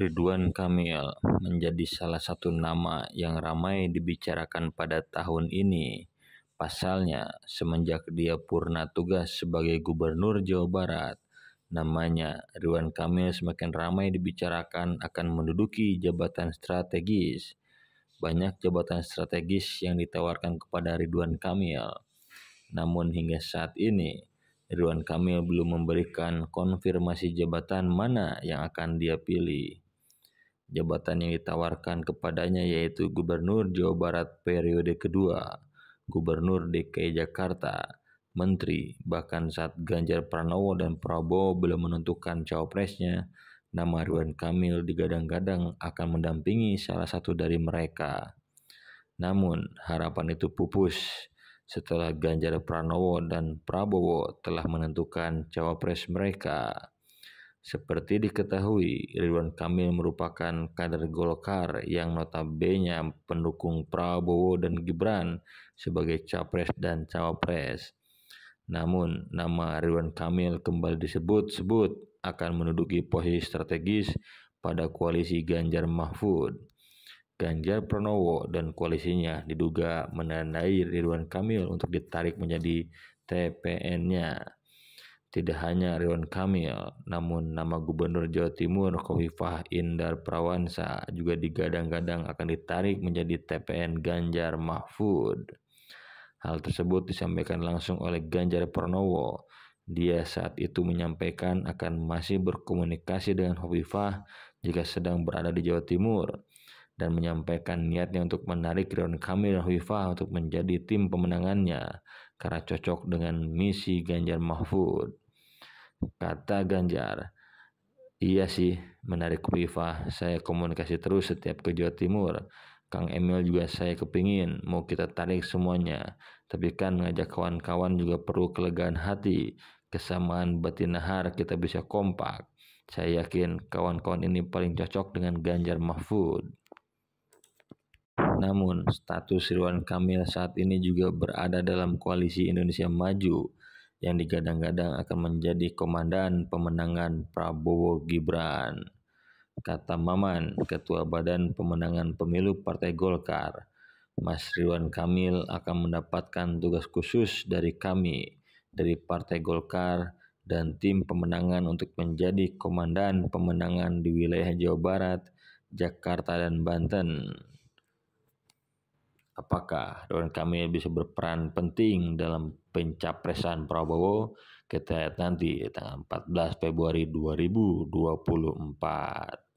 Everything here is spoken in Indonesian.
Ridwan Kamil menjadi salah satu nama yang ramai dibicarakan pada tahun ini. Pasalnya, semenjak dia purna tugas sebagai Gubernur Jawa Barat, namanya Ridwan Kamil semakin ramai dibicarakan akan menduduki jabatan strategis. Banyak jabatan strategis yang ditawarkan kepada Ridwan Kamil. Namun hingga saat ini, Ridwan Kamil belum memberikan konfirmasi jabatan mana yang akan dia pilih. Jabatan yang ditawarkan kepadanya yaitu Gubernur Jawa Barat periode kedua, Gubernur DKI Jakarta, Menteri, bahkan saat Ganjar Pranowo dan Prabowo belum menentukan cawapresnya, nama Ridwan Kamil digadang-gadang akan mendampingi salah satu dari mereka. Namun, harapan itu pupus setelah Ganjar Pranowo dan Prabowo telah menentukan cawapres mereka. Seperti diketahui, Ridwan Kamil merupakan kader Golkar yang notabene pendukung Prabowo dan Gibran sebagai capres dan cawapres. Namun, nama Ridwan Kamil kembali disebut-sebut akan menduduki posisi strategis pada koalisi Ganjar Mahfud. Ganjar Pranowo dan koalisinya diduga menandai Ridwan Kamil untuk ditarik menjadi TPN-nya. Tidak hanya Ridwan Kamil, namun nama Gubernur Jawa Timur Kofifah Indar Prawansa juga digadang-gadang akan ditarik menjadi TPN Ganjar Mahfud. Hal tersebut disampaikan langsung oleh Ganjar Pranowo. Dia saat itu menyampaikan akan masih berkomunikasi dengan Kofifah jika sedang berada di Jawa Timur dan menyampaikan niatnya untuk menarik Ridwan Kamil dan Hovifah untuk menjadi tim pemenangannya karena cocok dengan misi Ganjar Mahfud. Kata Ganjar, iya sih menarik Viva, saya komunikasi terus setiap ke Jawa Timur. Kang Emil juga saya kepingin, mau kita tarik semuanya. Tapi kan ngajak kawan-kawan juga perlu kelegaan hati, kesamaan batin nahar kita bisa kompak. Saya yakin kawan-kawan ini paling cocok dengan Ganjar Mahfud. Namun, status Ridwan Kamil saat ini juga berada dalam koalisi Indonesia Maju yang digadang-gadang akan menjadi komandan pemenangan Prabowo Gibran. Kata Maman, Ketua Badan Pemenangan Pemilu Partai Golkar, Mas Ridwan Kamil akan mendapatkan tugas khusus dari kami, dari Partai Golkar, dan tim pemenangan untuk menjadi komandan pemenangan di wilayah Jawa Barat, Jakarta, dan Banten. Apakah Ridwan Kamil bisa berperan penting dalam pencapresan Prabowo? Kita lihat nanti tanggal 14 Februari 2024.